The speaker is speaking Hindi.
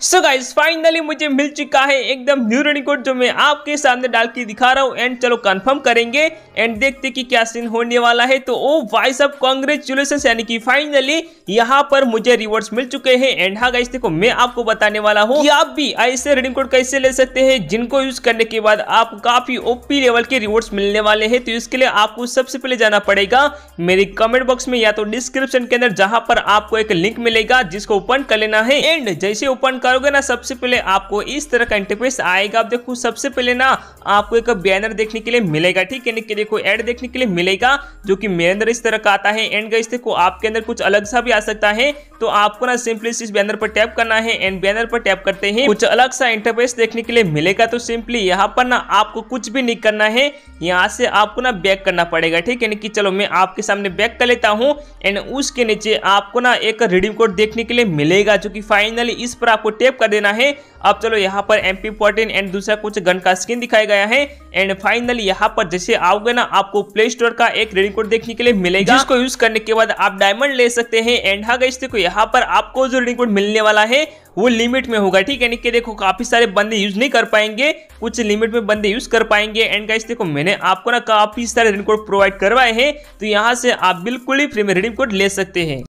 सो so फाइनली मुझे मिल चुका है एकदम न्यू रनिंग कोड जो मैं आपके सामने डाल के दिखा रहा हूँ एंड चलो कंफर्म करेंगे एंड देखते कि क्या सीन होने वाला है तो ओ वाइस ऑफ कॉन्ग्रेचुलेसन यानी कि फाइनली यहाँ पर मुझे रिवॉर्ड्स मिल चुके हैं एंड हाँ गाइस देखो मैं आपको बताने वाला हूँ कि आप भी ऐसे रिडीम कोड कैसे ले सकते हैं जिनको यूज करने के बाद आप काफी ओपी लेवल के रिवॉर्ड्स मिलने वाले हैं तो इसके लिए आपको सबसे पहले जाना पड़ेगा मेरे कमेंट बॉक्स में या तो डिस्क्रिप्शन के अंदर जहाँ पर आपको एक लिंक मिलेगा जिसको ओपन कर लेना है एंड जैसे ओपन करोगे ना सबसे पहले आपको इस तरह का इंटरफेस आएगा आप देखो सबसे पहले ना आपको एक बैनर देखने के लिए मिलेगा ठीक है देखो एड देखने के लिए मिलेगा जो की मेरे अंदर इस तरह का आता है एंड गाइस देखो आपके अंदर कुछ अलग सा भी जा सकता है तो आपको ना सिंपली इस बैनर पर टैप करना है एंड बैनर पर टैप करते हैं कुछ अलग सा इंटरफेस देखने के लिए मिलेगा तो सिंपली यहाँ पर ना आपको कुछ भी नहीं करना है यहाँ से आपको ना बैक करना पड़ेगा ठीक है कि चलो मैं आपके सामने बैक कर लेता हूँ एंड उसके नीचे आपको ना एक रिडीम कोड देखने के लिए मिलेगा जो कि फाइनली इस पर आपको टैप कर देना है अब चलो यहाँ पर एम पी फोर्टीन एंड दूसरा कुछ गन का स्किन दिखाया गया है एंड फाइनली यहाँ पर जैसे आओगे ना आपको प्ले स्टोर का एक रेडी कोड देखने के लिए मिलेगा जिसको यूज करने के बाद आप डायमंड ले सकते हैं एंड हा गई देखो यहाँ पर आपको जो रेडी कोड मिलने वाला है वो लिमिट में होगा ठीक है कि देखो काफी सारे बंदे यूज नहीं कर पाएंगे कुछ लिमिट में बंदे यूज कर पाएंगे एंड गाइस देखो मैंने आपको ना काफी सारे रेडी कोड प्रोवाइड करवाए हैं तो यहाँ से आप बिल्कुल ही फ्री में रेडी कोड ले सकते हैं